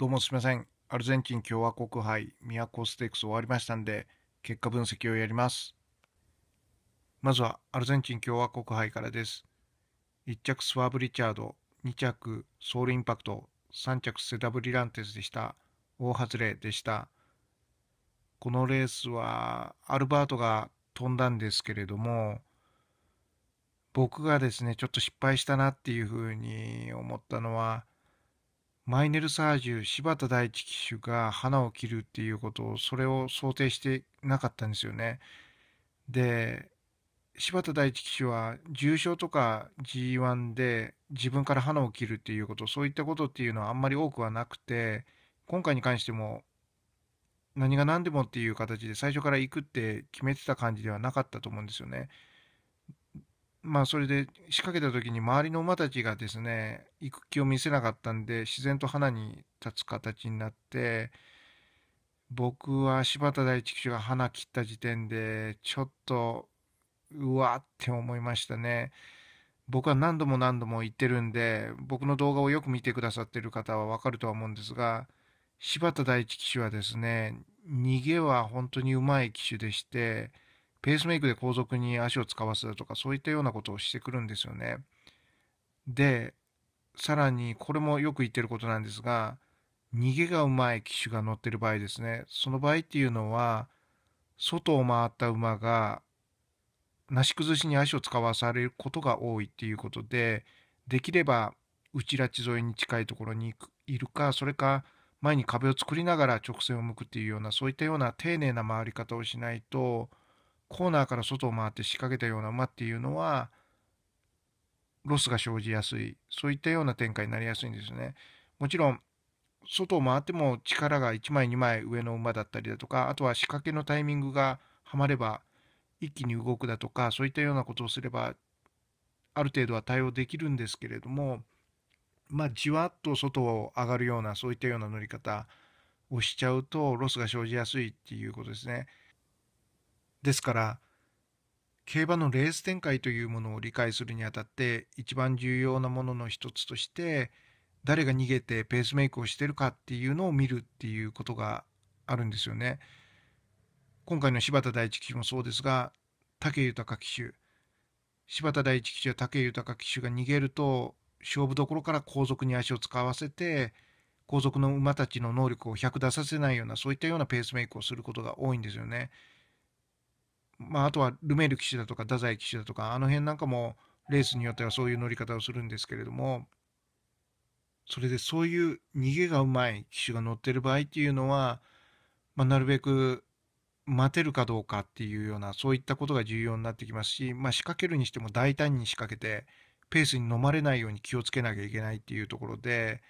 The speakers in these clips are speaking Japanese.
どうもすみません。アルゼンチン共和国杯ミヤコステークス終わりましたんで、結果分析をやります。まずはアルゼンチン共和国杯からです。1着スワーブ・リチャード、2着ソウル・インパクト、3着セダブ・リランテスでした。大外れでした。このレースはアルバートが飛んだんですけれども、僕がですね、ちょっと失敗したなっていうふうに思ったのは、マイネルサージュ柴田大地騎手が花を切るっていうことをそれを想定してなかったんですよね。で柴田大地騎手は重賞とか G1 で自分から花を切るっていうことそういったことっていうのはあんまり多くはなくて今回に関しても何が何でもっていう形で最初から行くって決めてた感じではなかったと思うんですよね。まあそれで仕掛けた時に周りの馬たちがですね行く気を見せなかったんで自然と花に立つ形になって僕は柴田大地騎手が花切った時点でちょっとうわって思いましたね。僕は何度も何度も言ってるんで僕の動画をよく見てくださってる方はわかるとは思うんですが柴田大地騎手はですね逃げは本当にうまい騎手でして。ペースメイクで後続に足を使わせだとかそういったようなことをしてくるんですよね。でさらにこれもよく言ってることなんですが逃げがうまい騎手が乗ってる場合ですねその場合っていうのは外を回った馬がなし崩しに足を使わされることが多いっていうことでできれば内拉致沿いに近いところにいるかそれか前に壁を作りながら直線を向くっていうようなそういったような丁寧な回り方をしないとコーナーから外を回って仕掛けたような馬っていうのはロスが生じやすいそういったような展開になりやすいんですね。もちろん外を回っても力が1枚2枚上の馬だったりだとかあとは仕掛けのタイミングがはまれば一気に動くだとかそういったようなことをすればある程度は対応できるんですけれどもまあじわっと外を上がるようなそういったような乗り方をしちゃうとロスが生じやすいっていうことですね。ですから競馬のレース展開というものを理解するにあたって一番重要なものの一つとして誰が逃げてペースメイクをしてるかっていうのを見るっていうことがあるんですよね。今回の柴田大地騎手もそうですが武豊騎手柴田大地騎手や武豊騎手が逃げると勝負どころから後続に足を使わせて後続の馬たちの能力を100出させないようなそういったようなペースメイクをすることが多いんですよね。まあ、あとはルメール騎手だとか太宰騎手だとかあの辺なんかもレースによってはそういう乗り方をするんですけれどもそれでそういう逃げがうまい騎手が乗ってる場合っていうのは、まあ、なるべく待てるかどうかっていうようなそういったことが重要になってきますし、まあ、仕掛けるにしても大胆に仕掛けてペースに飲まれないように気をつけなきゃいけないっていうところで、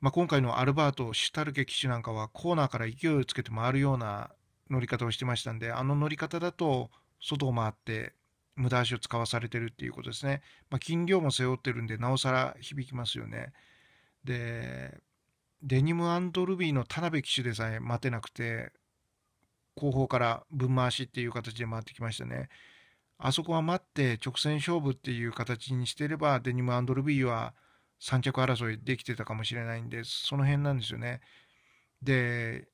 まあ、今回のアルバート・シュタルケ騎手なんかはコーナーから勢いをつけて回るような乗り方をしてましたんで、あの乗り方だと外を回って無駄足を使わされてるっていうことですね。まあ、金量も背負ってるんで、なおさら響きますよね。で、デニムルビーの田辺騎手でさえ待てなくて、後方から分回しっていう形で回ってきましたね。あそこは待って直線勝負っていう形にしてれば、デニムルビーは3着争いできてたかもしれないんで、その辺なんですよね。で、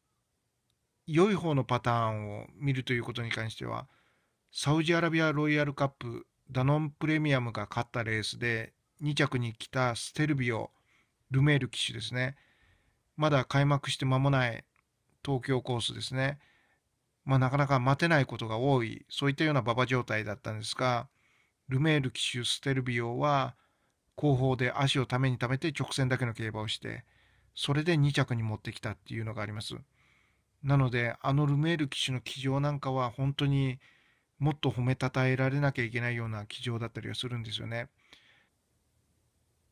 良い方のパターンを見るということに関しては、サウジアラビアロイヤルカップダノンプレミアムが勝ったレースで2着に来たステルビオ・ルメール騎手ですね。まだ開幕して間もない東京コースですね。まあ、なかなか待てないことが多い、そういったような馬場状態だったんですが、ルメール騎手ステルビオは後方で足をためにためて直線だけの競馬をして、それで2着に持ってきたっていうのがあります。なので、あのルメール騎手の騎乗なんかは本当にもっと褒めたたえられなきゃいけないような騎乗だったりはするんですよね。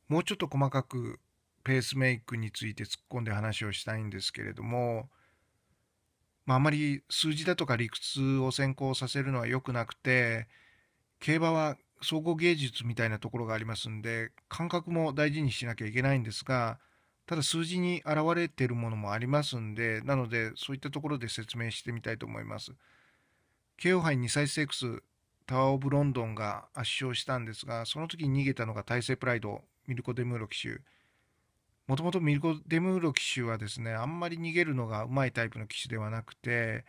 もうちょっと細かくペースメイクについて突っ込んで話をしたいんですけれども、まあ、あまり数字だとか理屈を先行させるのは良くなくて競馬は総合芸術みたいなところがありますんで感覚も大事にしなきゃいけないんですがただ数字に表れているものもありますんで、なのでそういったところで説明してみたいと思います。KO 杯2歳セックス、タワー・オブ・ロンドンが圧勝したんですが、その時に逃げたのが大勢プライド、ミルコ・デムーロ騎手。もともとミルコ・デムーロ騎手はですね、あんまり逃げるのがうまいタイプの騎手ではなくて、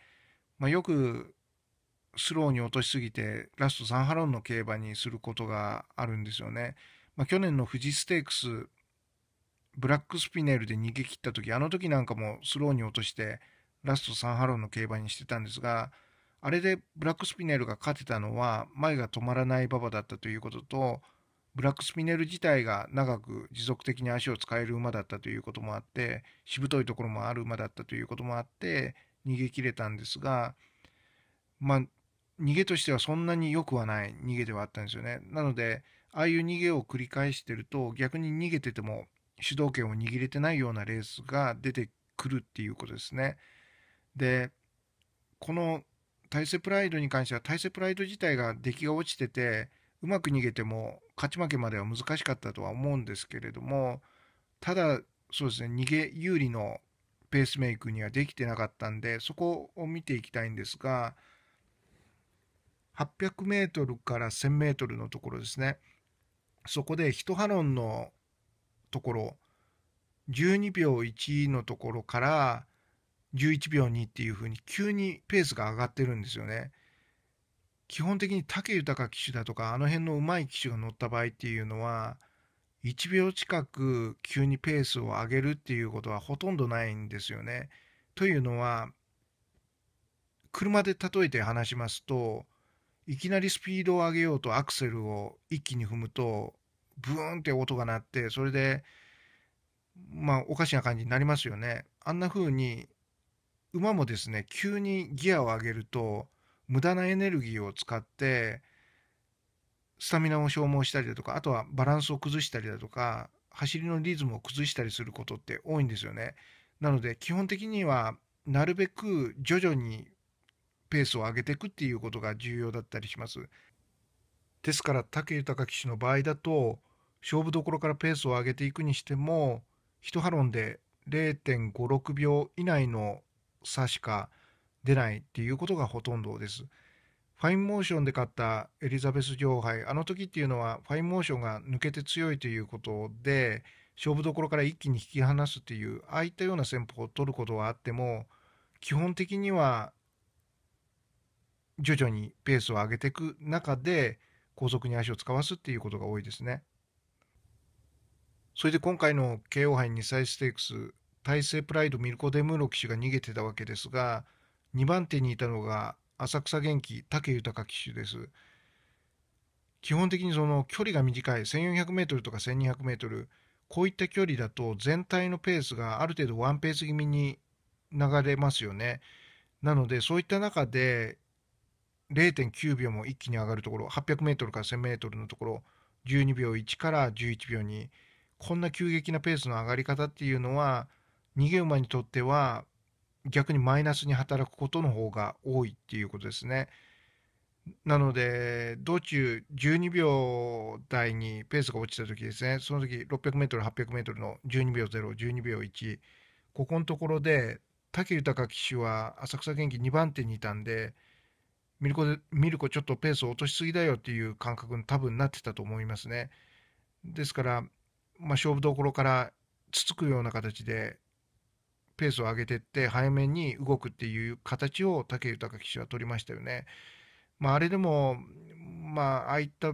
まあ、よくスローに落としすぎて、ラスト3ハロンの競馬にすることがあるんですよね。まあ、去年の富士ステークス、ブラックスピネルで逃げ切った時あの時なんかもスローに落としてラスト3ハローの競馬にしてたんですがあれでブラックスピネルが勝てたのは前が止まらない馬場だったということとブラックスピネル自体が長く持続的に足を使える馬だったということもあってしぶといところもある馬だったということもあって逃げ切れたんですがまあ逃げとしてはそんなに良くはない逃げではあったんですよね。なのでああいう逃げを繰り返してると逆に逃げてても主導権を握れてないようなレースが出てくるっていうことですね。で、この大勢プライドに関しては、大勢プライド自体が出来が落ちてて、うまく逃げても勝ち負けまでは難しかったとは思うんですけれども、ただ、そうですね、逃げ有利のペースメイクにはできてなかったんで、そこを見ていきたいんですが、800メートルから1000メートルのところですね。そこでヒトハロンのところ12秒1のところから11秒2っていうふうに急にペースが上がってるんですよね。基本的に武豊騎手だとかあの辺のうまい騎手が乗った場合っていうのは1秒近く急にペースを上げるっていうことはほとんどないんですよね。というのは車で例えて話しますといきなりスピードを上げようとアクセルを一気に踏むとブーンって音が鳴って、それで、まあ、おかしな感じになりますよね。あんな風に、馬もですね、急にギアを上げると、無駄なエネルギーを使って、スタミナを消耗したりだとか、あとはバランスを崩したりだとか、走りのリズムを崩したりすることって多いんですよね。なので、基本的には、なるべく徐々にペースを上げていくっていうことが重要だったりします。ですから武豊騎手の場合だと勝負どころからペースを上げていくにしても1ハロンで0.56秒以内の差しか出ないっていうことがほとんどです。ファインモーションで勝ったエリザベス女王杯あの時っていうのはファインモーションが抜けて強いということで勝負どころから一気に引き離すっていうああいったような戦法を取ることはあっても基本的には徐々にペースを上げていく中で高速に足を使わすっていうことが多いですね。それで今回の KO 杯2歳ステークス大勢プライドミルコ・デムーロ騎手が逃げてたわけですが2番手にいたのが浅草元気武豊騎手です。基本的にその距離が短い 1400m とか 1200m こういった距離だと全体のペースがある程度ワンペース気味に流れますよね。なのでそういった中で0.9秒も一気に上がるところ 800m から 1000m のところ12秒1から11秒2こんな急激なペースの上がり方っていうのは逃げ馬にとっては逆にマイナスに働くことの方が多いっていうことですね。なので道中12秒台にペースが落ちた時ですねその時 600m800m の12秒012秒1ここのところで武豊騎手は浅草元気2番手にいたんでミルコミルコちょっとペースを落としすぎだよっていう感覚に多分なってたと思いますね。ですからまあ、勝負どころからつつくような形でペースを上げていって早めに動くっていう形を武豊騎手は取りましたよね。まあ、あれでも、まあ、ああいった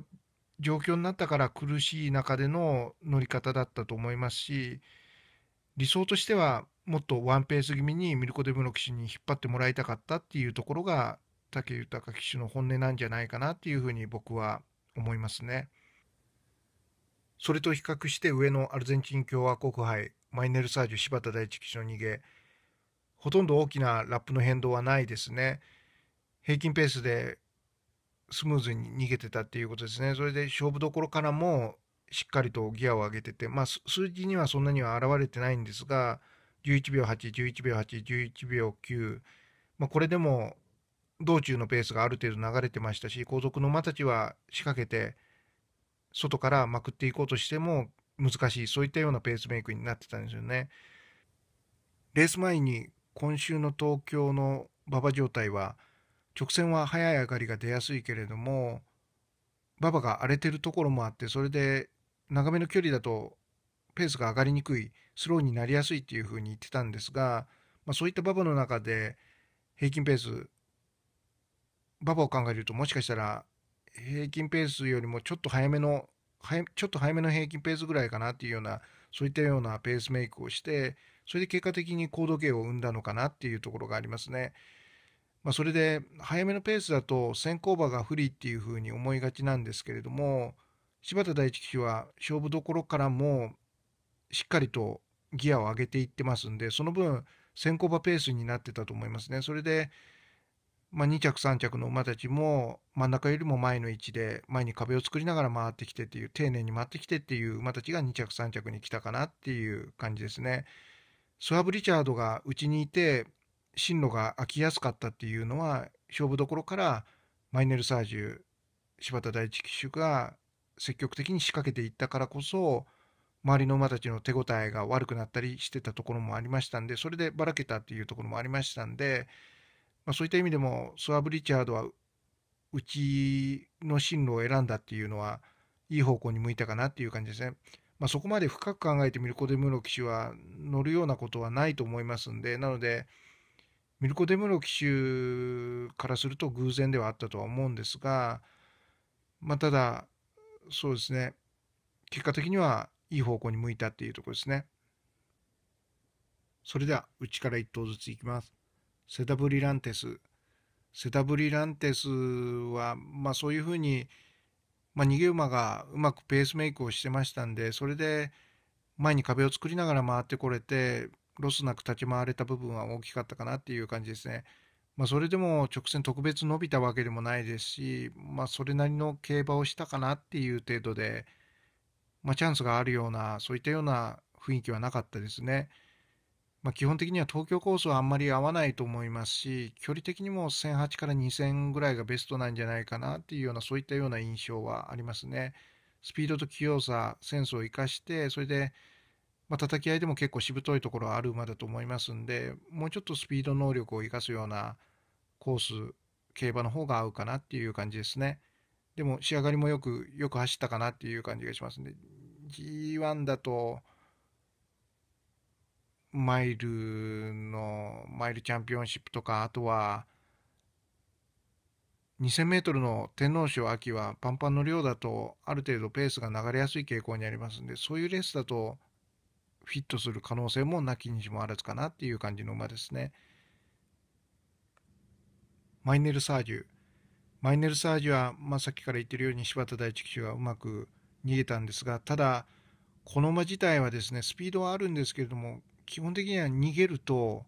状況になったから苦しい中での乗り方だったと思いますし理想としてはもっとワンペース気味にミルコ・デブの騎手に引っ張ってもらいたかったっていうところが武豊騎手の本音なんじゃないかなっていうふうに僕は思いますね。それと比較して上のアルゼンチン共和国杯、マイネルサージュ、柴田大地騎手の逃げ、ほとんど大きなラップの変動はないですね。平均ペースでスムーズに逃げてたっていうことですね。それで勝負どころからもしっかりとギアを上げてて、まあ、数字にはそんなには表れてないんですが、11秒8、11秒8、11秒9、まあ、これでも道中のペースがある程度流れてましたし後続の馬たちは仕掛けて外からまくっていこうとしても難しいそういったようなペースメイクになってたんですよね。レース前に今週の東京の馬場状態は直線は速い上がりが出やすいけれども馬場が荒れてるところもあってそれで長めの距離だとペースが上がりにくいスローになりやすいっていうふうに言ってたんですが、まあ、そういった馬場の中で平均ペース馬場を考えるともしかしたら平均ペースよりもちょっと早めのちょっと早めの平均ペースぐらいかなっていうようなそういったようなペースメイクをしてそれで結果的に高度計を生んだのかなっていうところがありますね。まあ、それで早めのペースだと先行馬が不利っていうふうに思いがちなんですけれども柴田大地騎手は勝負どころからもしっかりとギアを上げていってますんでその分先行馬ペースになってたと思いますね。それでまあ、2着3着の馬たちも真ん中よりも前の位置で前に壁を作りながら回ってきてっていう丁寧に回ってきてっていう馬たちが2着3着に来たかなっていう感じですね。スワブ・リチャードがうちにいて進路が空きやすかったっていうのは勝負どころからマイネル・サージュ柴田大地騎手が積極的に仕掛けていったからこそ周りの馬たちの手応えが悪くなったりしてたところもありましたんでそれでばらけたっていうところもありましたんでまあ、そういった意味でもスワブ・リチャードはうちの進路を選んだっていうのはいい方向に向いたかなっていう感じですね。まあ、そこまで深く考えてミルコ・デムロ騎手は乗るようなことはないと思いますんでなのでミルコ・デムロ騎手からすると偶然ではあったとは思うんですが、まあ、ただそうですね結果的にはいい方向に向いたっていうところですね。それではうちから1頭ずついきます。セダブリランテスセダブリランテスは、まあ、そういうふうに、まあ、逃げ馬がうまくペースメイクをしてましたんでそれで前に壁を作りながら回ってこれてロスなく立ち回れた部分は大きかったかなっていう感じですね。まあ、それでも直線特別伸びたわけでもないですし、まあ、それなりの競馬をしたかなっていう程度で、まあ、チャンスがあるようなそういったような雰囲気はなかったですね。まあ、基本的には東京コースはあんまり合わないと思いますし、距離的にも1008から2000ぐらいがベストなんじゃないかなっていうような、そういったような印象はありますね。スピードと器用さ、センスを生かして、それで、まあ、叩き合いでも結構しぶといところはある馬だと思いますんで、もうちょっとスピード能力を生かすようなコース、競馬の方が合うかなっていう感じですね。でも仕上がりもよく、よく走ったかなっていう感じがしますんで、G1 だと、マイルの、マイルチャンピオンシップとか、あとは、2000メートルの天皇賞秋はパンパンの量だとある程度ペースが流れやすい傾向にありますんでそういうレースだとフィットする可能性もなきにしもあらずかなっていう感じの馬ですね。マイネル・サージュマイネル・サージュは、まあ、さっきから言ってるように柴田大地騎手はうまく逃げたんですがただこの馬自体はですねスピードはあるんですけれども基本的には逃げると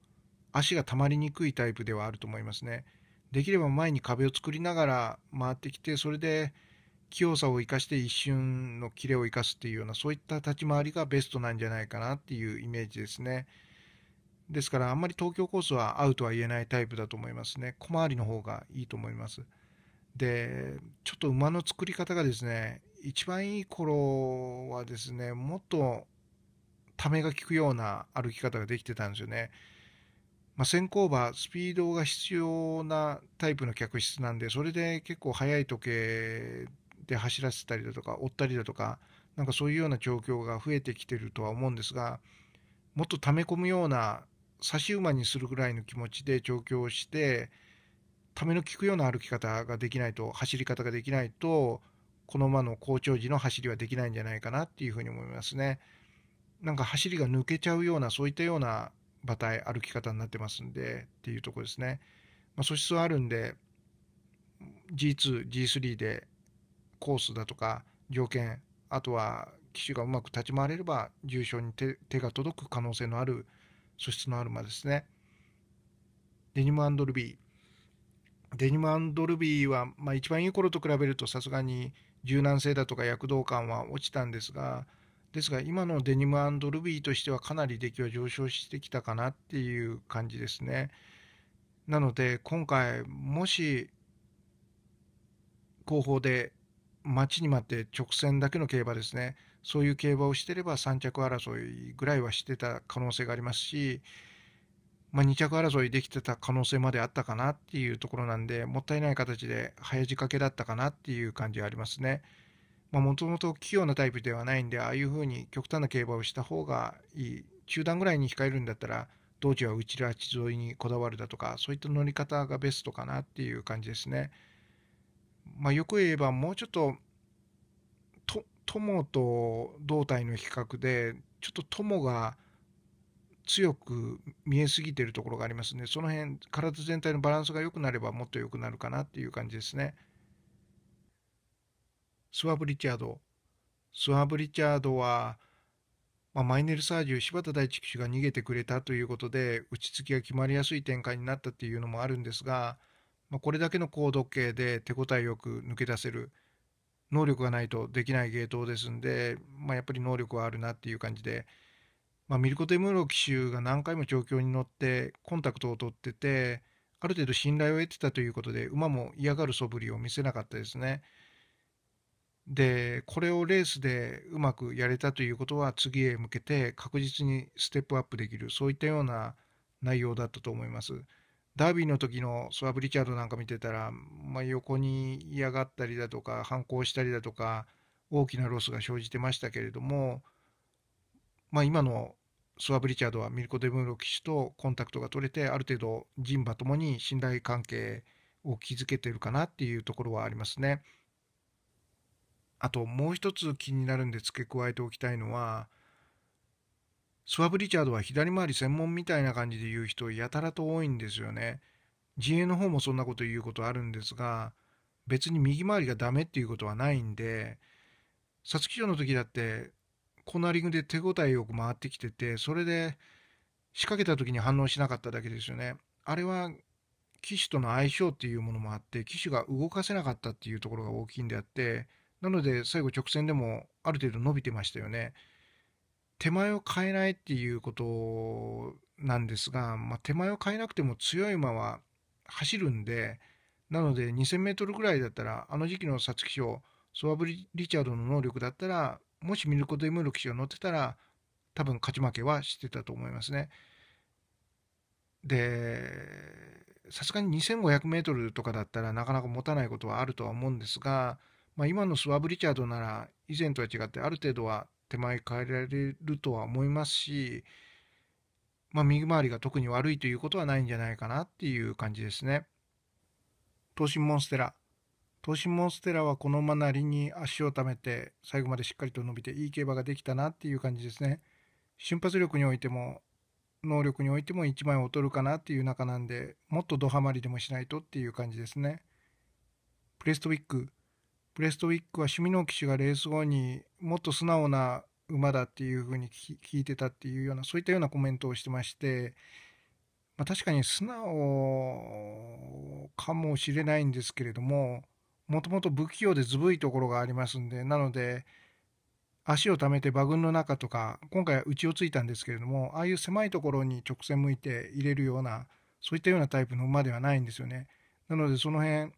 足がたまりにくいタイプではあると思いますね。できれば前に壁を作りながら回ってきて、それで器用さを生かして一瞬のキレを生かすっていうような、そういった立ち回りがベストなんじゃないかなっていうイメージですね。ですから、あんまり東京コースは合うとは言えないタイプだと思いますね。小回りの方がいいと思います。で、ちょっと馬の作り方がですね、一番いい頃はですね、もっとためが効くような歩き方ができてたんですよね。まあ、先行馬、スピードが必要なタイプの客室なんで、それで結構速い時計で走らせたりだとか、追ったりだとか、なんかそういうような状況が増えてきてるとは思うんですが、もっと溜め込むような、差し馬にするぐらいの気持ちで調教して、ための利くような歩き方ができないと、走り方ができないと、この馬の好調時の走りはできないんじゃないかなっていうふうに思いますね。なんか走りが抜けちゃうような、そういったような馬体、歩き方になってますんで、っていうとこですね。まあ、素質はあるんで、G2、G3 でコースだとか条件、あとは機種がうまく立ち回れれば重症に手が届く可能性のある素質のある馬ですね。デニムルビー。デニムルビーは、まあ、一番いい頃と比べるとさすがに柔軟性だとか躍動感は落ちたんですが、ですが、今のデニムルビーとしてはかなり出来は上昇してきたかなっていう感じですね。なので、今回、もし、後方で待ちに待って直線だけの競馬ですね、そういう競馬をしてれば3着争いぐらいはしてた可能性がありますし、まあ、2着争いできてた可能性まであったかなっていうところなんで、もったいない形で早仕掛けだったかなっていう感じはありますね。もともと器用なタイプではないんで、ああいうふうに極端な競馬をした方がいい。中段ぐらいに控えるんだったら、道中は内ら地沿いにこだわるだとか、そういった乗り方がベストかなっていう感じですね。まあ、よく言えば、もうちょっと、と、友と胴体の比較で、ちょっと友が強く見えすぎてるところがありますね。その辺、体全体のバランスが良くなれば、もっと良くなるかなっていう感じですね。スワブ・リチャード。スワブ・リチャードは、まあ、マイネル・サージュ、柴田大地騎手が逃げてくれたということで、打ち付きが決まりやすい展開になったっていうのもあるんですが、まあ、これだけの高度計で手応えよく抜け出せる、能力がないとできない芸当ですんで、まあ、やっぱり能力はあるなっていう感じで、まあ、ミルコ・テムーロ騎手が何回も調教に乗って、コンタクトを取ってて、ある程度信頼を得てたということで、馬も嫌がる素振りを見せなかったですね。で、これをレースでうまくやれたということは次へ向けて確実にステップアップできる、そういったような内容だったと思います。ダービーの時のスワブ・リチャードなんか見てたら、まあ、横に嫌がったりだとか、反抗したりだとか、大きなロスが生じてましたけれども、まあ、今のスワブ・リチャードはミルコ・デムーロ騎手とコンタクトが取れて、ある程度、人馬ともに信頼関係を築けてるかなっていうところはありますね。あともう一つ気になるんで付け加えておきたいのは、スワブ・リチャードは左回り専門みたいな感じで言う人やたらと多いんですよね。自営の方もそんなこと言うことあるんですが、別に右回りがダメっていうことはないんで、皐月賞の時だって、コーナーリングで手応えよく回ってきてて、それで仕掛けた時に反応しなかっただけですよね。あれは騎手との相性っていうものもあって、騎手が動かせなかったっていうところが大きいんであって、なので最後直線でもある程度伸びてましたよね。手前を変えないっていうことなんですが、まあ、手前を変えなくても強い馬は走るんで、なので2000メートルぐらいだったら、あの時期の皐月賞、ソワブリ・リチャードの能力だったら、もしミルコ・デ・ムール騎手が乗ってたら、多分勝ち負けはしてたと思いますね。で、さすがに2500メートルとかだったらなかなか持たないことはあるとは思うんですが、まあ、今のスワブ・リチャードなら以前とは違ってある程度は手前変えられるとは思いますし、まあ、右回りが特に悪いということはないんじゃないかなっていう感じですね。東進モンステラ。東進モンステラはこの馬なりに足をためて最後までしっかりと伸びていい競馬ができたなっていう感じですね。瞬発力においても能力においても1枚劣るかなっていう中なんでもっとドハマりでもしないとっていう感じですね。プレストウィック。ブレストウィックは趣味の騎手がレース後にもっと素直な馬だっていうふうに聞いてたっていうようなそういったようなコメントをしてまして、まあ、確かに素直かもしれないんですけれどももともと不器用でずぶいところがありますんでなので足をためて馬群の中とか今回は内をついたんですけれどもああいう狭いところに直線向いて入れるようなそういったようなタイプの馬ではないんですよね。なのでその辺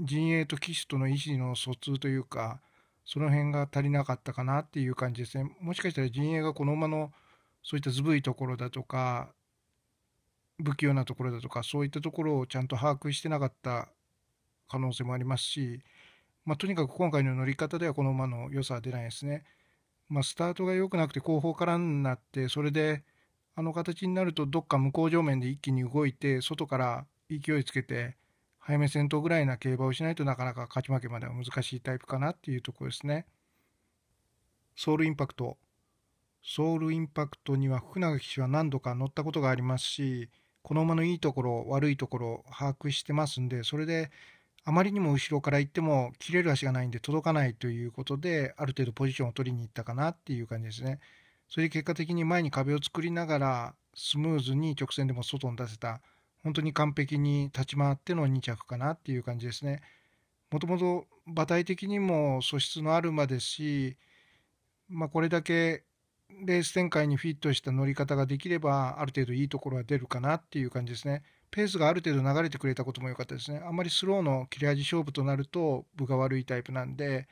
陣営と騎士との意思の疎通というかその辺が足りなかったかなっていう感じですねもしかしたら陣営がこの馬のそういったずぶいところだとか不器用なところだとかそういったところをちゃんと把握してなかった可能性もありますし、まあ、とにかく今回の乗り方ではこの馬の良さは出ないですね。まあ、スタートが良くなくて後方からになってそれであの形になるとどっか向こう上面で一気に動いて外から勢いつけて早め戦闘ぐらいな競馬をしないとなかなか勝ち負けまでは難しいタイプかなっていうところですね。ソウルインパクト。ソウルインパクトには福永騎手は何度か乗ったことがありますし、この馬のいいところ、悪いところを把握してますんで、それであまりにも後ろから行っても切れる足がないんで届かないということで、ある程度ポジションを取りに行ったかなっていう感じですね。それで結果的に前に壁を作りながら、スムーズに直線でも外に出せた。本当に完璧に立ち回っての2着かなっていう感じですね。もともと馬体的にも素質のある馬ですし、まあ、これだけレース展開にフィットした乗り方ができればある程度いいところは出るかなっていう感じですね。ペースがある程度流れてくれたことも良かったですね。あんまりスローの切れ味勝負となると分が悪いタイプなんで、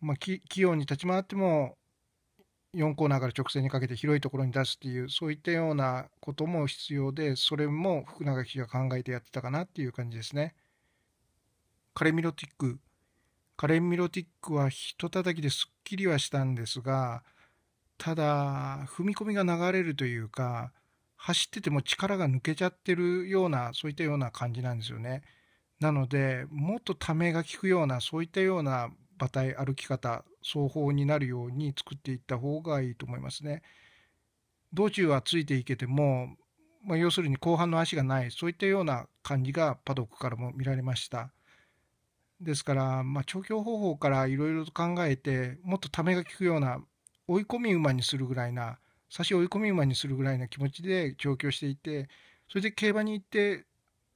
まあ、器用に立ち回っても4コーナーから直線にかけて広いところに出すっていうそういったようなことも必要でそれも福永騎手が考えてやってたかなっていう感じですね。カレミロティックカレミロティックはひとたたきですっきりはしたんですがただ踏み込みが流れるというか走ってても力が抜けちゃってるようなそういったような感じなんですよね。なのでもっとためが効くようなそういったような馬体歩き方双方になるように作っていった方がいいと思いますね。道中はついていけても、まあ、要するに後半の足がないそういったような感じがパドックからも見られました。ですから、まあ、調教方法からいろいろと考えてもっとためが利くような追い込み馬にするぐらいな差し追い込み馬にするぐらいな気持ちで調教していてそれで競馬に行って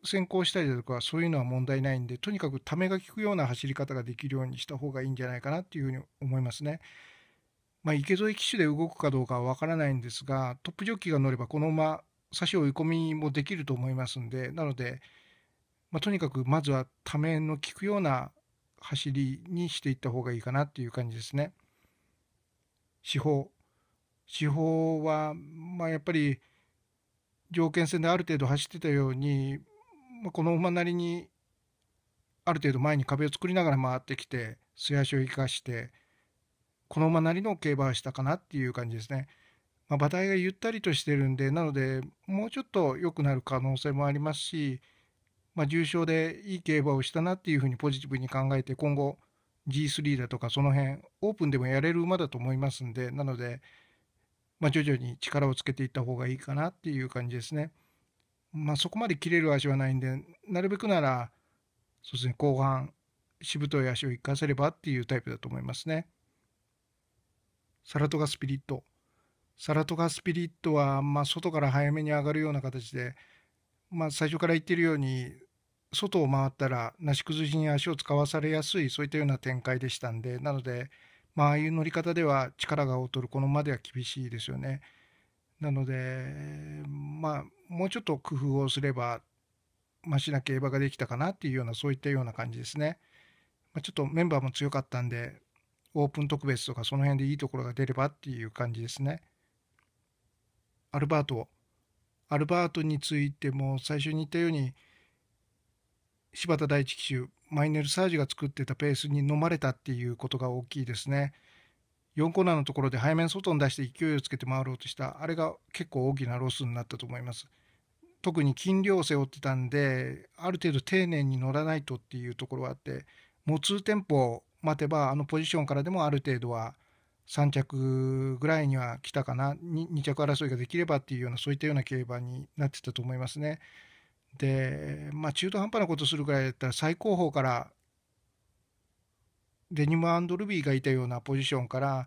先行したりだとか、そういうのは問題ないんで、とにかくためが利くような走り方ができるようにした方がいいんじゃないかなっていうふうに思いますね。まあ、池添騎手で動くかどうかはわからないんですが、トップジョッキーが乗ればこの馬、差し追い込みもできると思いますんで、なので、まあ、とにかくまずはための効くような走りにしていった方がいいかなっていう感じですね。司法。司法は、まあ、やっぱり条件戦である程度走ってたように、まあ、この馬なりにある程度前に壁を作りながら回ってきて素足を生かしてこの馬なりの競馬をしたかなっていう感じですね。まあ、馬体がゆったりとしてるんでなのでもうちょっと良くなる可能性もありますし、まあ、重賞でいい競馬をしたなっていうふうにポジティブに考えて今後 G3 だとかその辺オープンでもやれる馬だと思いますんでなので、まあ、徐々に力をつけていった方がいいかなっていう感じですね。まあ、そこまで切れる足はないんで、なるべくなら、そうですね、後半、しぶとい足を生かせればっていうタイプだと思いますね。サラトガスピリット。サラトガスピリットは、まあ、外から早めに上がるような形で、まあ、最初から言ってるように、外を回ったら、なし崩しに足を使わされやすい、そういったような展開でしたんで、なので、まあ、あいう乗り方では力が劣るこのまでは厳しいですよね。なので、まあ、もうちょっと工夫をすればマシな競馬ができたかなっていうようなそういったような感じですね。まあ、ちょっとメンバーも強かったんでオープン特別とかその辺でいいところが出ればっていう感じですね。アルバートアルバートについても最初に言ったように柴田大地騎手マイネル・サージが作ってたペースに飲まれたっていうことが大きいですね。4コーナーのところで背面外に出して勢いをつけて回ろうとしたあれが結構大きなロスになったと思います。特に斤量を背負ってたんである程度丁寧に乗らないとっていうところはあってもう2店舗待てばあのポジションからでもある程度は3着ぐらいには来たかな 2, 2着争いができればっていうようなそういったような競馬になってたと思いますね。でまあ中途半端なことするぐらいだったら最高峰からデニムルビーがいたようなポジションから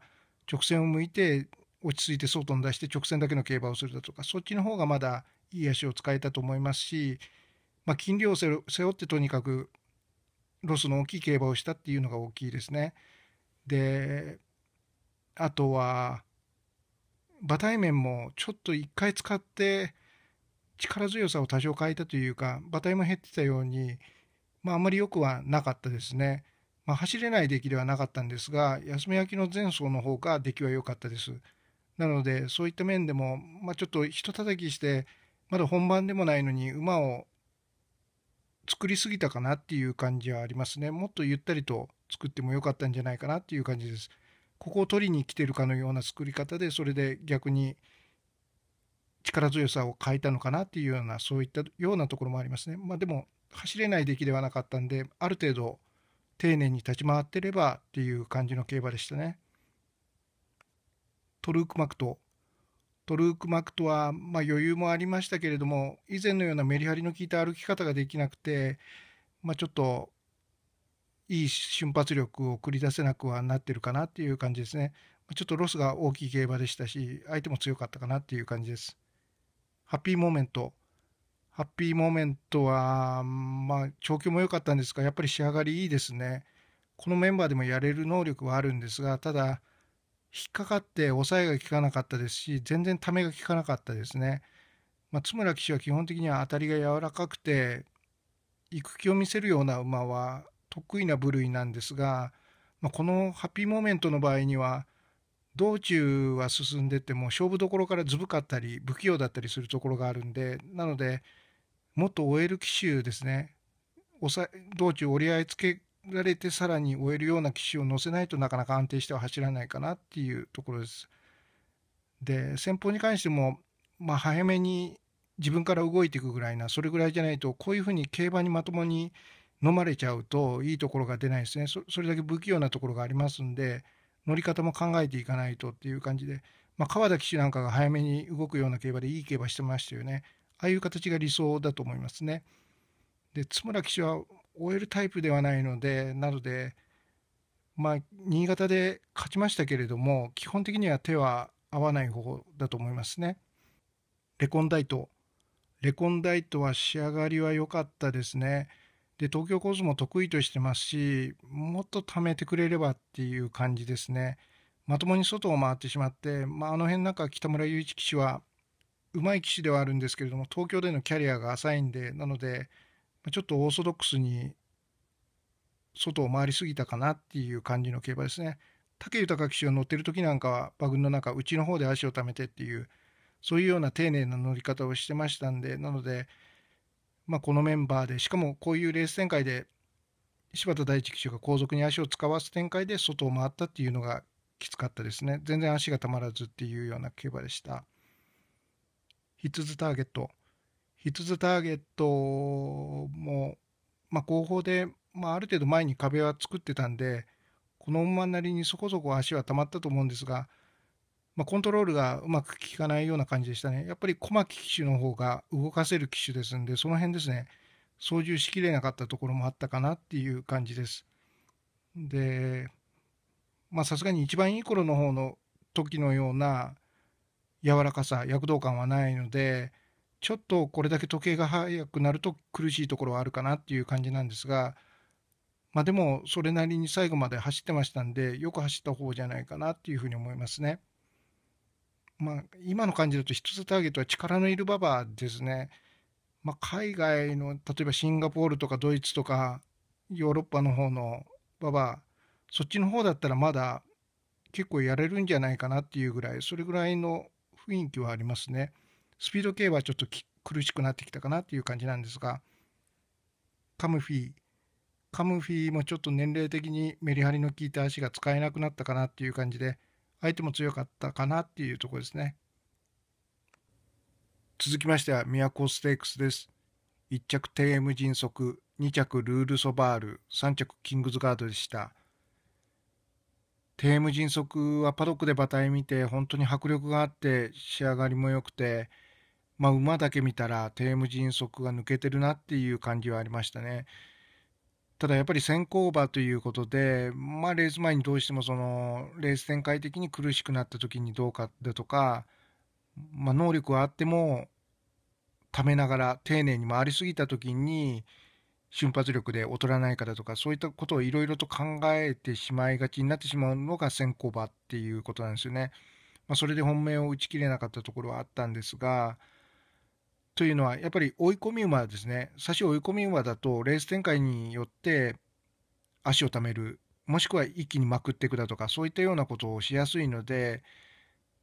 直線を向いて落ち着いて外に出して直線だけの競馬をするだとかそっちの方がまだいい足を使えたと思いますし、まあ、金利を背負ってとにかくロスの大きい競馬をしたっていうのが大きいですね。であとは馬体面もちょっと一回使って力強さを多少変えたというか馬体も減ってたように、まあ、あまり良くはなかったですね。まあ、走れない出来ではなかったんですが休み明けの前走の方が出来は良かったです。なのでそういった面でも、まあ、ちょっとひと叩きしてまだ本番でもないのに馬を作りすぎたかなっていう感じはありますね。もっとゆったりと作ってもよかったんじゃないかなっていう感じです。ここを取りに来てるかのような作り方で、それで逆に力強さを変えたのかなっていうような、そういったようなところもありますね。まあでも、走れない出来ではなかったんで、ある程度丁寧に立ち回ってればっていう感じの競馬でしたね。トルークマクとトルーク・マクトは、まあ、余裕もありましたけれども以前のようなメリハリの効いた歩き方ができなくて、まあ、ちょっといい瞬発力を繰り出せなくはなってるかなっていう感じですね。ちょっとロスが大きい競馬でしたし相手も強かったかなっていう感じです。ハッピーモーメント。ハッピーモーメントは、まあ、調教も良かったんですが、やっぱり仕上がりいいですね。このメンバーでもやれる能力はあるんですが、ただ、引っかかって抑えが効かなかったですし全然ためが効かなかったですね。まあ、津村騎手は基本的には当たりが柔らかくて行く気を見せるような馬は得意な部類なんですが、まあ、このハッピーモーメントの場合には道中は進んでても勝負どころからずぶかったり不器用だったりするところがあるんでなのでもと追える騎手ですね道中折り合いつけられてさらに終えるような機種を乗せないとなかなか安定しては走らないかなっていうところです。で先方に関しても、まあ、早めに自分から動いていくぐらいなそれぐらいじゃないとこういうふうに競馬にまともに飲まれちゃうといいところが出ないですねそれだけ不器用なところがありますんで乗り方も考えていかないとっていう感じで、まあ、川田騎手なんかが早めに動くような競馬でいい競馬してましたよねああいう形が理想だと思いますねで津村騎手は終えるタイプではないので、なので、まあ、新潟で勝ちましたけれども、基本的には手は合わない方だと思いますね。レコンダイト。レコンダイトは仕上がりは良かったですね。で、東京コースも得意としてますし、もっと貯めてくれればっていう感じですね。まともに外を回ってしまって、まあ、あの辺なんか北村雄一騎手は、上手い騎手ではあるんですけれども、東京でのキャリアが浅いんで、なので、ちょっとオーソドックスに外を回りすぎたかなっていう感じの競馬ですね。武豊騎手が乗ってる時なんかは馬群の中うちの方で足をためてっていうそういうような丁寧な乗り方をしてましたんでなので、まあ、このメンバーでしかもこういうレース展開で柴田大地騎手が後続に足を使わす展開で外を回ったっていうのがきつかったですね全然足がたまらずっていうような競馬でした。ヒッツズターゲットヒッターゲットも、まあ、後方で、まあ、ある程度前に壁は作ってたんで、この馬なりにそこそこ足は溜まったと思うんですが、まあ、コントロールがうまく効かないような感じでしたね。やっぱり小牧騎手の方が動かせる騎手ですんで、その辺ですね、操縦しきれなかったところもあったかなっていう感じです。で、まさすがに一番いい頃の方の時のような柔らかさ、躍動感はないので、ちょっとこれだけ時計が早くなると苦しいところはあるかなっていう感じなんですが、まあ、でもそれなりに最後まで走ってましたんで、よく走った方じゃないかなっていうふうに思いますね。まあ、今の感じだと1つターゲットは力のいる馬場ですね。まあ、海外の例えばシンガポールとかドイツとかヨーロッパの方の馬場そっちの方だったらまだ結構やれるんじゃないかなっていうぐらいそれぐらいの雰囲気はありますね。スピード系はちょっと苦しくなってきたかなっていう感じなんですが、カムフィー、カムフィーもちょっと年齢的にメリハリの効いた足が使えなくなったかなっていう感じで、相手も強かったかなっていうところですね。続きましては、宮古ステークスです。1着テーム迅速、2着ルールソバール、3着キングズガードでした。テーム迅速はパドックで馬体見て本当に迫力があって仕上がりも良くてまあ、馬だけ見たらテーム迅速が抜けてるなっていう感じはありましたね。ただやっぱり先行馬ということで、まあ、レース前にどうしてもそのレース展開的に苦しくなった時にどうかだとか、まあ、能力はあってもためながら丁寧に回りすぎた時に瞬発力で劣らないかだとかそういったことをいろいろと考えてしまいがちになってしまうのが先行馬っていうことなんですよね。まあ、それで本命を打ち切れなかったところはあったんですが、というのは、やっぱり追い込み馬ですね、差し追い込み馬だと、レース展開によって足をためる、もしくは一気にまくっていくだとか、そういったようなことをしやすいので、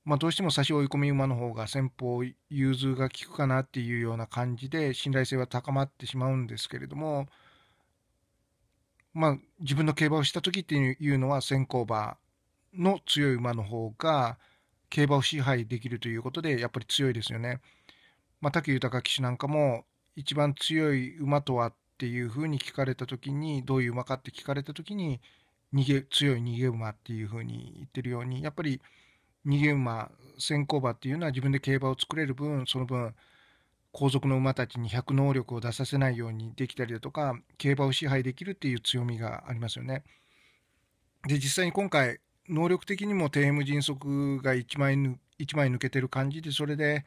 まあ、どうしても差し追い込み馬の方が先方融通が利くかなっていうような感じで、信頼性は高まってしまうんですけれども、まあ、自分の競馬をした時っていうのは、先行馬の強い馬の方が、競馬を支配できるということで、やっぱり強いですよね。まあ、武豊騎手なんかも一番強い馬とはっていうふうに聞かれた時にどういう馬かって聞かれた時に逃げ強い逃げ馬っていうふうに言ってるようにやっぱり逃げ馬先行馬っていうのは自分で競馬を作れる分その分後続の馬たちに100能力を出させないようにできたりだとか競馬を支配できるっていう強みがありますよね。で実際に今回能力的にも TM 迅速が1枚 ,1 枚抜けてる感じでそれで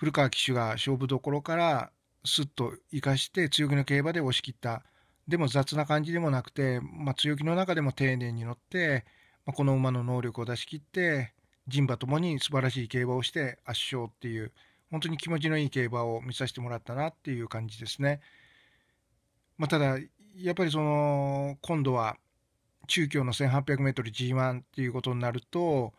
古川騎手が勝負どころからすっと生かして強気の競馬で押し切ったでも雑な感じでもなくて、まあ、強気の中でも丁寧に乗って、まあ、この馬の能力を出し切って人馬ともに素晴らしい競馬をして圧勝っていう本当に気持ちのいい競馬を見させてもらったなっていう感じですね。まあ、ただやっぱりその今度は中京の 1800m G1 っていうことになると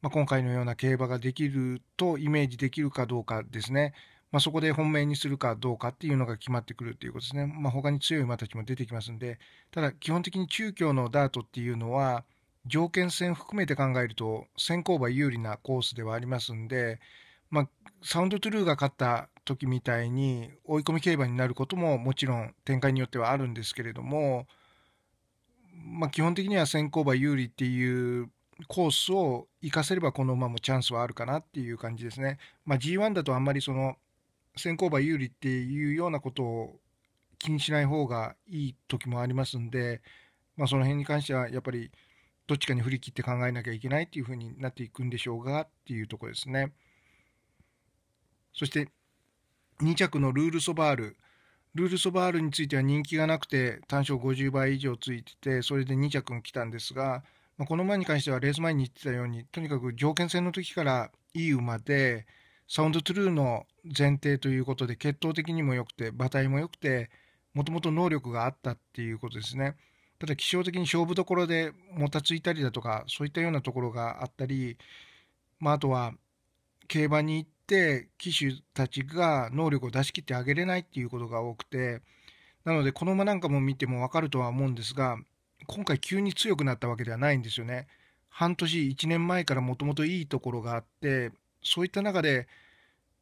まあ、今回のような競馬ができるとイメージできるかどうかですね。まあ、そこで本命にするかどうかっていうのが決まってくるっていうことですね。まあ、他に強い馬たちも出てきますんで、ただ基本的に中京のダートっていうのは、条件戦含めて考えると先行馬有利なコースではありますんで、まあ、サウンドトゥルーが勝った時みたいに追い込み競馬になることももちろん展開によってはあるんですけれども、まあ、基本的には先行馬有利っていうコースを生かせればこの馬もチャンスはあるかなっていう感じですね。まあ、G1 だとあんまりその先行馬有利っていうようなことを気にしない方がいい時もありますんで、まあ、その辺に関してはやっぱりどっちかに振り切って考えなきゃいけないっていうふうになっていくんでしょうがっていうとこですね。そして2着のルール・ソバール。ルール・ソバールについては人気がなくて単勝50倍以上ついててそれで2着も来たんですが、まあ、この馬に関してはレース前に言ってたようにとにかく条件戦の時からいい馬でサウンドトゥルーの前提ということで血統的にも良くて馬体も良くてもともと能力があったっていうことですね。ただ気象的に勝負どころでもたついたりだとかそういったようなところがあったり、まあ、あとは競馬に行って騎手たちが能力を出し切ってあげれないっていうことが多くてなのでこの馬なんかも見ても分かるとは思うんですが今回急に強くなったわけではないんですよね。半年、1年前からもともといいところがあって、そういった中で、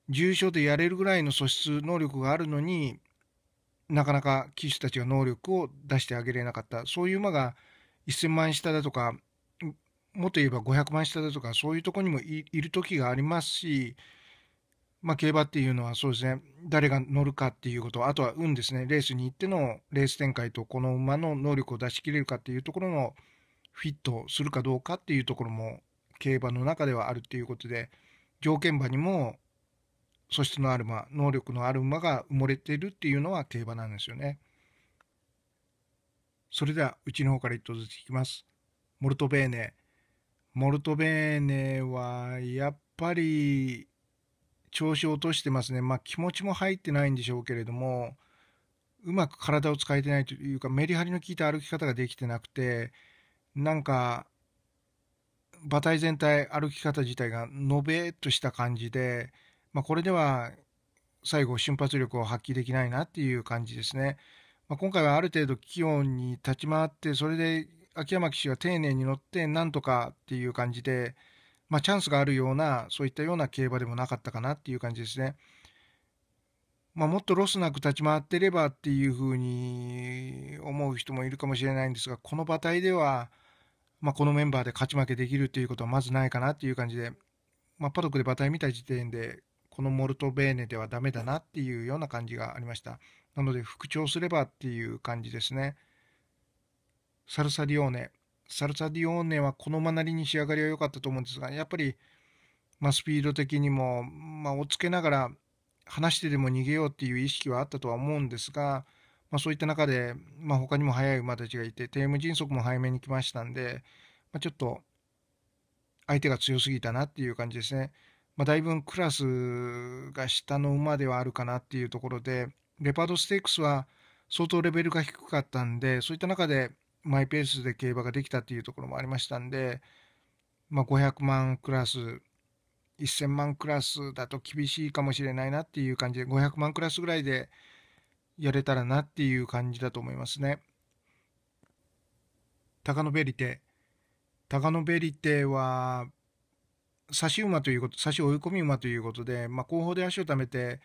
重症でやれるぐらいの素質能力があるのになかなか騎手たちが能力を出してあげれなかったそういう馬が1000万下だとかもっと言えば500万下だとかそういうとこにもいる時がありますしまあ、競馬っていうのはそうですね、誰が乗るかっていうこと、あとは運ですね、レースに行ってのレース展開とこの馬の能力を出し切れるかっていうところのフィットするかどうかっていうところも競馬の中ではあるっていうことで、条件馬にも素質のある馬、能力のある馬が埋もれてるっていうのは競馬なんですよね。それでは、うちの方から一頭ずついきます。モルトベーネ。モルトベーネは、やっぱり、調子を落としてますね、まあ、気持ちも入ってないんでしょうけれども、うまく体を使えてないというか、メリハリの効いた歩き方ができてなくて、なんか、馬体全体、歩き方自体がのべっとした感じで、まあ、これでは最後、瞬発力を発揮できないなっていう感じですね。まあ、今回はある程度、気温に立ち回って、それで秋山騎手が丁寧に乗って、なんとかっていう感じで、まあ、チャンスがあるような、そういったような競馬でもなかったかなっていう感じですね。まあ、もっとロスなく立ち回ってればっていうふうに思う人もいるかもしれないんですが、この馬体では、まあ、このメンバーで勝ち負けできるということはまずないかなっていう感じで、まあ、パドックで馬体見た時点で、このモルトベーネではダメだなっていうような感じがありました。なので、復調すればっていう感じですね。サルサリオーネ、サルサディオーネはこのまなりに仕上がりは良かったと思うんですが、やっぱり、まあ、スピード的にも、まあ、おっつけながら話してでも逃げようっていう意識はあったとは思うんですが、まあ、そういった中で、まあ、他にも速い馬たちがいて、テーム迅速も早めに来ましたんで、まあ、ちょっと相手が強すぎたなっていう感じですね。まあ、だいぶクラスが下の馬ではあるかなっていうところで、レパードステークスは相当レベルが低かったんで、そういった中で、マイペースで競馬ができたっていうところもありましたんで、まあ、500万クラス1000万クラスだと厳しいかもしれないなっていう感じで500万クラスぐらいでやれたらなっていう感じだと思いますね。高野ベリテ高野ベリテは差し馬ということ差し追い込み馬ということで、まあ、後方で足を貯めて、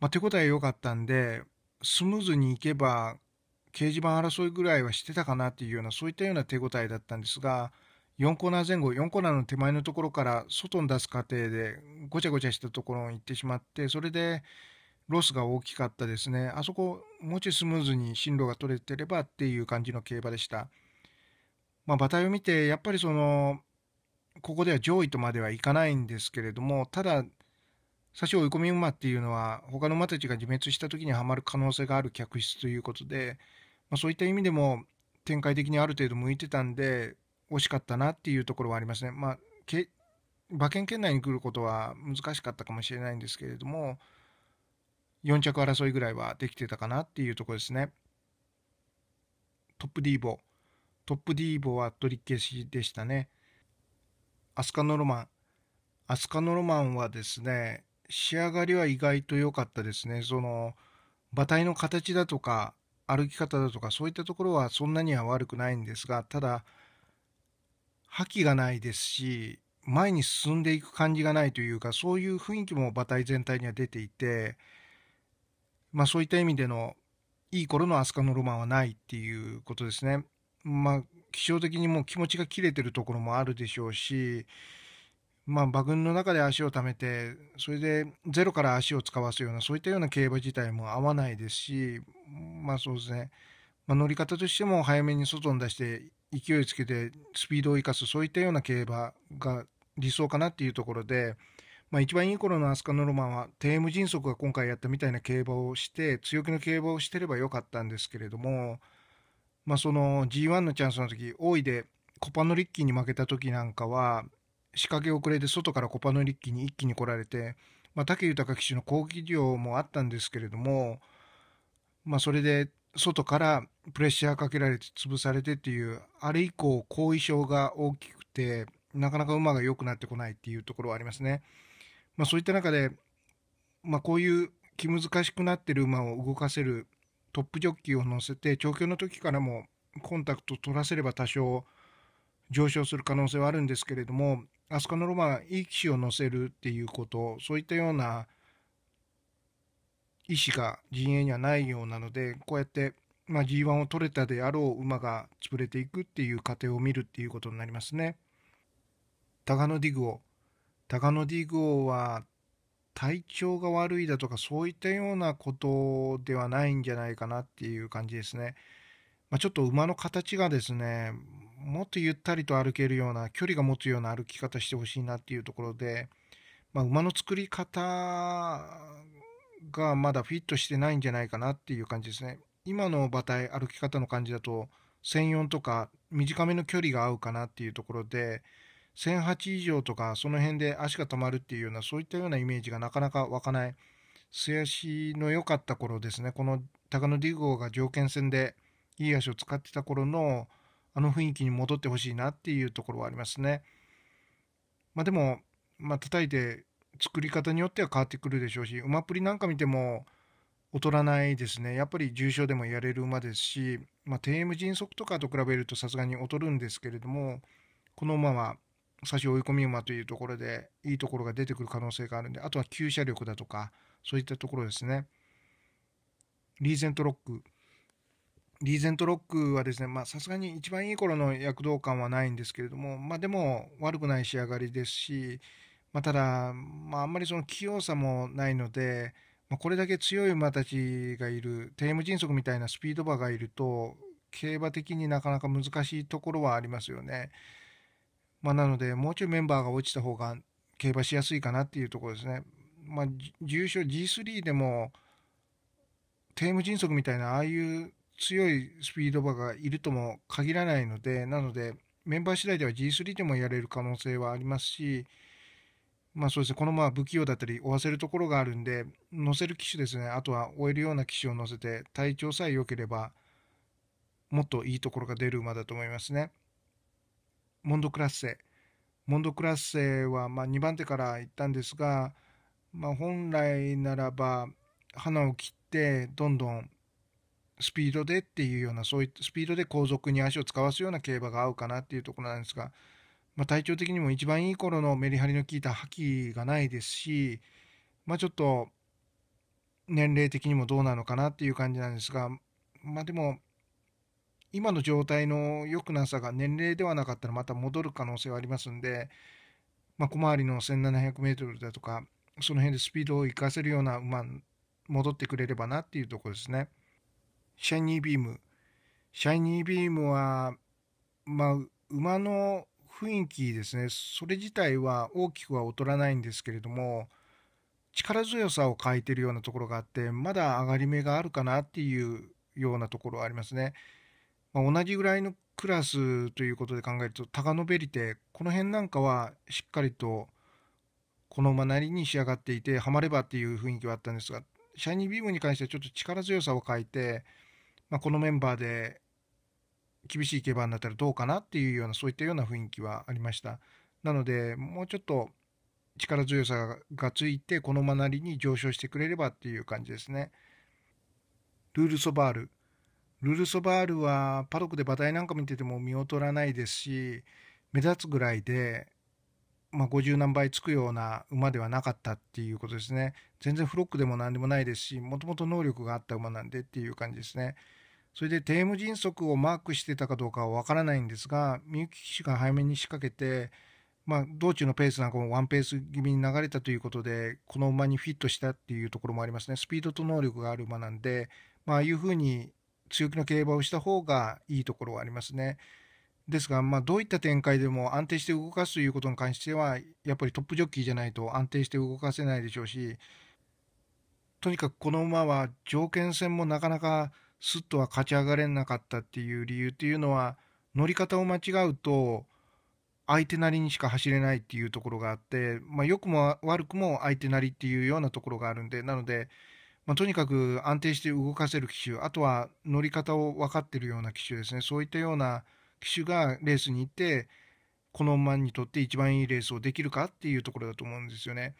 まあ、手応え良かったんでスムーズにいけば掲示板争いぐらいはしてたかなっていうようなそういったような手応えだったんですが4コーナー前後4コーナーの手前のところから外に出す過程でごちゃごちゃしたところに行ってしまってそれでロスが大きかったですねあそこもちスムーズに進路が取れてればっていう感じの競馬でした。まあ、馬体を見てやっぱりそのここでは上位とまではいかないんですけれどもただ差し追い込み馬っていうのは他の馬たちが自滅した時にはまる可能性がある客室ということでまあ、そういった意味でも展開的にある程度向いてたんで惜しかったなっていうところはありますね。まあ、け馬券圏内に来ることは難しかったかもしれないんですけれども4着争いぐらいはできてたかなっていうところですね。トップディーボトップディーボは取り消しでしたね。アスカノロマンアスカノロマンはですね仕上がりは意外と良かったですね。その馬体の形だとか歩き方だとかそういったところはそんなには悪くないんですがただ覇気がないですし前に進んでいく感じがないというかそういう雰囲気も馬体全体には出ていてまあそういった意味でのいい頃の飛鳥のロマンはないっていうことですね。まあ気象的にもう気持ちが切れてるところもあるでしょうしまあ、馬群の中で足を貯めて、それでゼロから足を使わすような、そういったような競馬自体も合わないですし、まあそうですね、まあ、乗り方としても早めに外に出して、勢いつけてスピードを生かす、そういったような競馬が理想かなっていうところで、まあ、一番いい頃の飛鳥のロマンは、テーム迅速が今回やったみたいな競馬をして、強気の競馬をしてればよかったんですけれども、まあ、その G1 のチャンスの時、大井でコパノリッキーに負けた時なんかは、仕掛け遅れで外からコパノリッキに一気に来られて、まあ、武豊騎手の攻撃量もあったんですけれども、まあ、それで外からプレッシャーかけられて潰されてっていうあれ以降後遺症が大きくてなかなか馬が良くなってこないっていうところはありますね。まあ、そういった中で、まあ、こういう気難しくなってる馬を動かせるトップジョッキーを乗せて調教の時からもコンタクト取らせれば多少上昇する可能性はあるんですけれどもアスのロマン、いい騎士を乗せるっていうこと、そういったような意思が陣営にはないようなので、こうやって、まあ、G1 を取れたであろう馬が潰れていくっていう過程を見るっていうことになりますね。タガノディグオ。タガノディグオは体調が悪いだとかそういったようなことではないんじゃないかなっていう感じですね。まあ、ちょっと馬の形がですね、もっとゆったりと歩けるような距離が持つような歩き方してほしいなっていうところで、まあ、馬の作り方がまだフィットしてないんじゃないかなっていう感じですね。今の馬体歩き方の感じだと1004とか短めの距離が合うかなっていうところで1008以上とかその辺で足が止まるっていうようなそういったようなイメージがなかなか湧かない素足の良かった頃ですねこの高野ディゴが条件戦でいい足を使ってた頃のあの雰囲気に戻ってほしいなっていうところはありますね。まあ、でも、まあ、叩いて作り方によっては変わってくるでしょうし馬プリなんか見ても劣らないですねやっぱり重症でもやれる馬ですし、まあ、TM 迅速とかと比べるとさすがに劣るんですけれどもこの馬は差し追い込み馬というところでいいところが出てくる可能性があるんであとは急車力だとかそういったところですねリーゼントロックリーゼントロックはですね、まあさすがに一番いい頃の躍動感はないんですけれども、まあでも悪くない仕上がりですし、まあただ、まああんまりその器用さもないので、まあ、これだけ強い馬たちがいる、テーム迅速みたいなスピード馬がいると、競馬的になかなか難しいところはありますよね。まあなので、もうちょいメンバーが落ちた方が競馬しやすいかなっていうところですね。まあ、重賞 G3 でも、テーム迅速みたいな、ああいう強いスピード馬がいるとも限らないので、なので、メンバー次第では G3 でもやれる可能性はありますし、まあそうですね、このまま不器用だったり、負わせるところがあるんで、乗せる機種ですね、あとは追えるような機種を乗せて、体調さえ良ければ、もっといいところが出る馬だと思いますね。モンドクラッセ。モンドクラッセはま2番手から行ったんですが、まあ、本来ならば、花を切って、どんどんスピードでっていうようなそういったスピードで後続に足を使わすような競馬が合うかなっていうところなんですが、まあ、体調的にも一番いい頃のメリハリの効いた覇気がないですし、まあ、ちょっと年齢的にもどうなのかなっていう感じなんですが、まあ、でも今の状態の良くなさが年齢ではなかったらまた戻る可能性はありますんで、まあ、小回りの 1700m だとかその辺でスピードを生かせるような馬戻ってくれればなっていうところですね。シャイニービーム。シャイニービームは、まあ、馬の雰囲気ですね。それ自体は大きくは劣らないんですけれども、力強さを欠いてるようなところがあって、まだ上がり目があるかなっていうようなところはありますね。まあ、同じぐらいのクラスということで考えると、高のベリテ、この辺なんかはしっかりとこの馬なりに仕上がっていて、はまればっていう雰囲気はあったんですが、シャイニービームに関してはちょっと力強さを欠いて、まあ、このメンバーで厳しい競馬になったらどうかなっていうようなそういったような雰囲気はありましたなのでもうちょっと力強さがついてこの間なりに上昇してくれればっていう感じですねルールソバールルールソバールはパドックで馬体なんか見てても見劣らないですし目立つぐらいで、まあ、50何倍つくような馬ではなかったっていうことですね全然フロックでも何でもないですしもともと能力があった馬なんでっていう感じですね。それでテーム迅速をマークしてたかどうかはわからないんですが、みゆき騎手が早めに仕掛けて、まあ、道中のペースなんかもワンペース気味に流れたということで、この馬にフィットしたっていうところもありますね。スピードと能力がある馬なんで、まあ、ああいうふうに強気の競馬をした方がいいところはありますね。ですが、まあ、どういった展開でも安定して動かすということに関しては、やっぱりトップジョッキーじゃないと安定して動かせないでしょうし、とにかくこの馬は条件戦もなかなかすっとは勝ち上がれなかったっていう理由っていうのは乗り方を間違うと相手なりにしか走れないっていうところがあって、まあ、良くも悪くも相手なりっていうようなところがあるんでなので、まあ、とにかく安定して動かせる機種あとは乗り方を分かってるような機種ですねそういったような機種がレースに行ってこの馬にとって一番いいレースをできるかっていうところだと思うんですよね。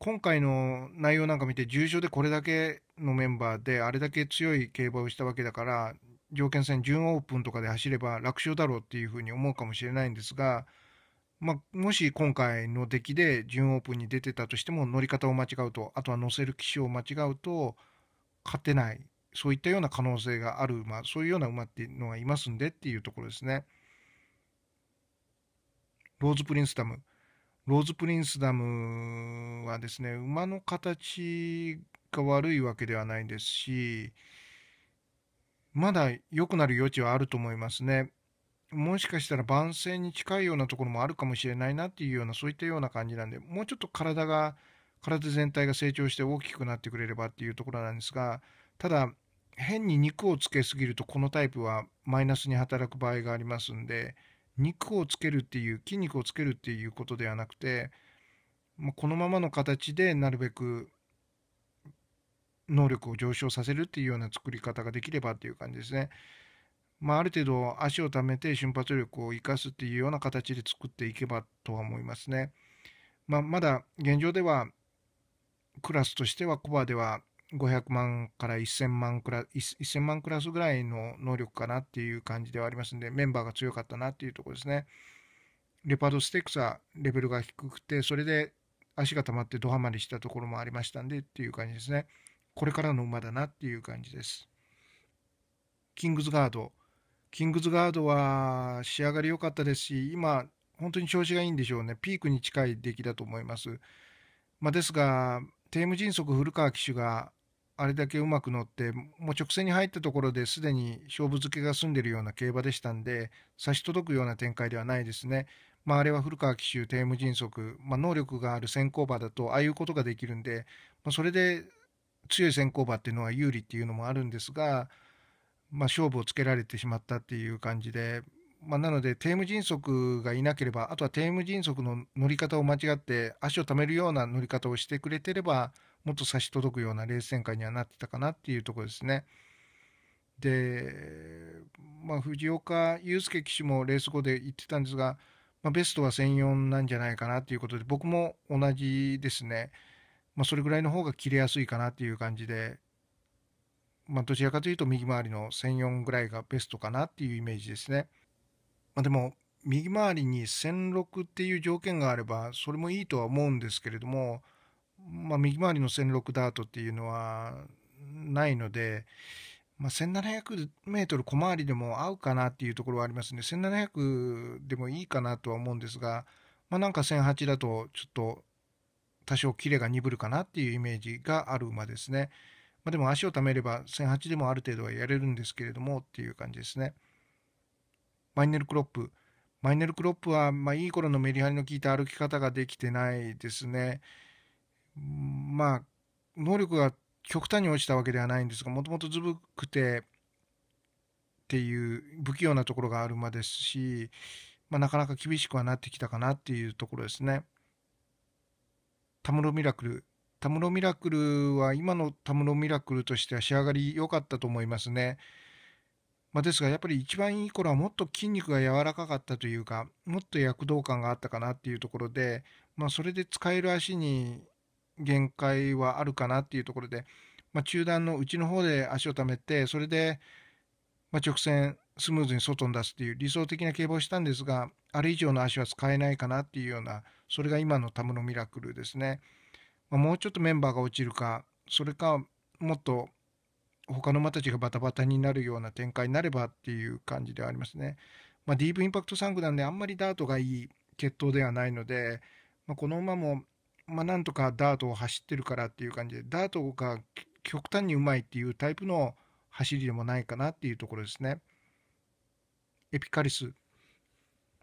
今回の内容なんか見て、重賞でこれだけのメンバーで、あれだけ強い競馬をしたわけだから、条件戦、準オープンとかで走れば楽勝だろうっていうふうに思うかもしれないんですが、まあ、もし今回の出来で準オープンに出てたとしても、乗り方を間違うと、あとは乗せる機種を間違うと、勝てない、そういったような可能性がある馬、そういうような馬っていうのがいますんでっていうところですね。ローズプリンスタム。ローズプリンスダムはですね、馬の形が悪いわけではないですし、まだ良くなる余地はあると思いますね。もしかしたら番宣に近いようなところもあるかもしれないなっていうような、そういったような感じなんで、もうちょっと体が、体全体が成長して大きくなってくれればっていうところなんですが、ただ、変に肉をつけすぎるとこのタイプはマイナスに働く場合がありますんで、肉をつけるっていう筋肉をつけるっていうことではなくて、まあ、このままの形でなるべく能力を上昇させるっていうような作り方ができればっていう感じですね。まあ、ある程度足をためて瞬発力を生かすっていうような形で作っていけばとは思いますね。まあ、まだ現状ではクラスとしてはコバでは500万から1000万クラス、1000万クラスぐらいの能力かなっていう感じではありますんで、メンバーが強かったなっていうところですね。レパードステックスはレベルが低くて、それで足が溜まってドハマりしたところもありましたんでっていう感じですね。これからの馬だなっていう感じです。キングズガード。キングズガードは仕上がり良かったですし、今、本当に調子がいいんでしょうね。ピークに近い出来だと思います。まあ、ですが、テーム迅速古川騎手があれだけうまく乗ってもう直線に入ったところですでに勝負付けが済んでるような競馬でしたんで差し届くような展開ではないですね。まあ、あれは古川騎手、テーム迅速、まあ、能力がある先行馬だとああいうことができるんで、まあ、それで強い先行馬っていうのは有利っていうのもあるんですが、まあ、勝負をつけられてしまったっていう感じで、まあ、なのでテーム迅速がいなければあとはテーム迅速の乗り方を間違って足をためるような乗り方をしてくれてればもっと差し届くようなレース展開にはなってたかなっていうところですね。で、まあ、藤岡祐介騎手もレース後で言ってたんですが、まあ、ベストは1004なんじゃないかなということで僕も同じですね、まあ、それぐらいの方が切れやすいかなっていう感じで、まあ、どちらかというと右回りの1004ぐらいがベストかなっていうイメージですね。まあ、でも右回りに1006っていう条件があればそれもいいとは思うんですけれども、まあ、右回りの1006ダートっていうのはないので、まあ、1700 m 小回りでも合うかなっていうところはありますね。1700でもいいかなとは思うんですが、まあ、なんか1008だとちょっと多少キレが鈍るかなっていうイメージがある馬ですね。まあ、でも足をためれば1008でもある程度はやれるんですけれどもっていう感じですね。マイネルクロップ。マイネルクロップは、まあ、いい頃のメリハリの効いた歩き方ができてないですね。まあ能力が極端に落ちたわけではないんですがもともとずぶくてっていう不器用なところがある馬ですし、まあ、なかなか厳しくはなってきたかなっていうところですね。タムロミラクルタムロミラクルは今のタムロミラクルとしては仕上がり良かったと思いますね。まあ、ですがやっぱり一番いい頃はもっと筋肉が柔らかかったというかもっと躍動感があったかなっていうところで、まあ、それで使える足に限界はあるかなっていうところで、まあ、中段の内の方で足を貯めてそれで、まあ、直線スムーズに外に出すっていう理想的な警棒をしたんですがあれ以上の足は使えないかなっていうようなそれが今のタムのミラクルですね、まあ、もうちょっとメンバーが落ちるかそれかもっと他の馬たちがバタバタになるような展開になればっていう感じではありますね、まあ、ディープインパクト3区なんであんまりダートがいい決闘ではないので、まあ、この馬もまあ、なんとかダートを走ってるからっていう感じで、ダートが極端にうまいっていうタイプの走りでもないかなっていうところですね。エピカリス。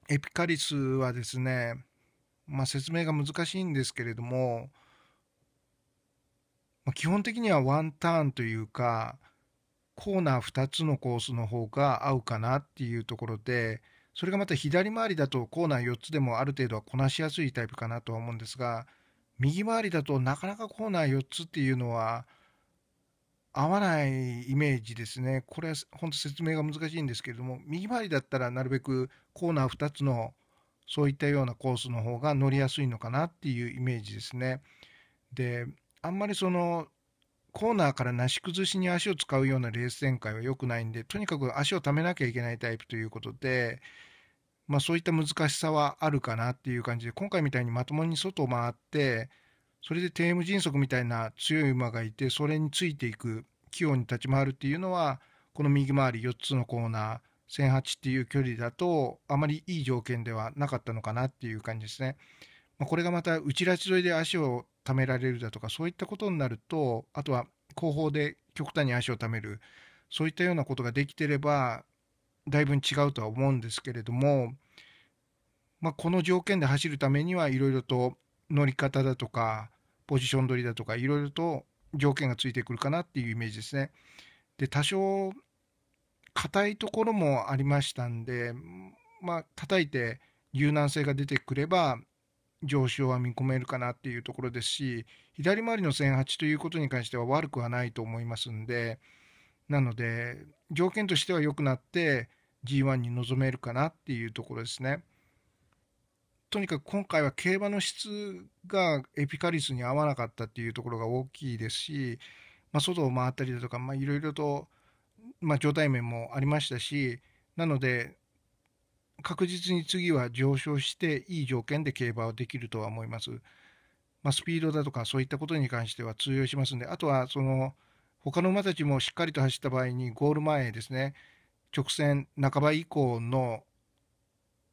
エピカリスはですね、まあ、説明が難しいんですけれども、まあ、基本的にはワンターンというか、コーナー2つのコースの方が合うかなっていうところで、それがまた左回りだとコーナー4つでもある程度はこなしやすいタイプかなとは思うんですが、右回りだとなかなかコーナー4つっていうのは合わないイメージですね。これは本当説明が難しいんですけれども、右回りだったらなるべくコーナー2つのそういったようなコースの方が乗りやすいのかなっていうイメージですね。で、あんまりそのコーナーからなし崩しに足を使うようなレース展開は良くないんで、とにかく足をためなきゃいけないタイプということで、まあ、そういった難しさはあるかなっていう感じで今回みたいにまともに外を回ってそれでテ t ム迅速みたいな強い馬がいてそれについていく器用に立ち回るっていうのはこの右回り4つのコーナー1008っていう距離だとあまりいい条件ではなかったのかなっていう感じですね。まあ、これがまた内ラチ沿いで足を溜められるだとかそういったことになるとあとは後方で極端に足を溜めるそういったようなことができてればだいぶ違うとは思うんですけれども、まあ、この条件で走るためにはいろいろと乗り方だとかポジション取りだとかいろいろと条件がついてくるかなっていうイメージですね。で多少硬いところもありましたんでまあ叩いて柔軟性が出てくれば上昇は見込めるかなっていうところですし左回りの1 0 0ということに関しては悪くはないと思いますんでなので条件としては良くなって G1 に臨めるかなっていうところですね。とにかく今回は競馬の質がエピカリスに合わなかったっていうところが大きいですし、まあ、外を回ったりだとかいろいろと、まあ、状態面もありましたしなので確実に次は上昇していい条件で競馬はできるとは思います。まあ、スピードだとかそういったことに関しては通用しますんであとはその他の馬たちもしっかりと走った場合にゴール前ですね直線半ば以降の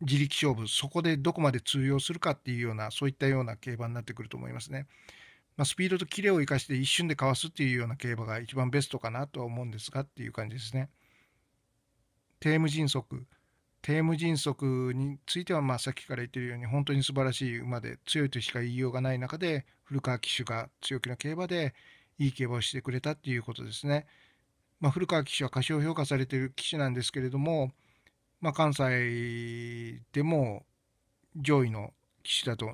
自力勝負そこでどこまで通用するかっていうようなそういったような競馬になってくると思いますね。まあ、スピードとキレを生かして一瞬でかわすっていうような競馬が一番ベストかなとは思うんですがっていう感じですね。テーム迅速テーム迅速については、まあ、さっきから言ってるように本当に素晴らしい馬で強いとしか言いようがない中で古川騎手が強気な競馬でいい競馬をしてくれたっていうことですね。まあ、古川騎手は過小評価されている騎手なんですけれども、まあ、関西でも上位の騎手だと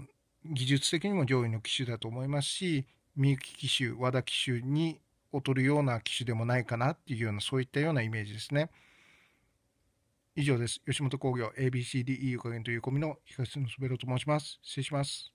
技術的にも上位の騎手だと思いますし三幸騎手和田騎手に劣るような騎手でもないかなっていうようなそういったようなイメージですね。以上です。吉本興業 ABCDE 加減という込みの東の滑べろと申します。失礼します。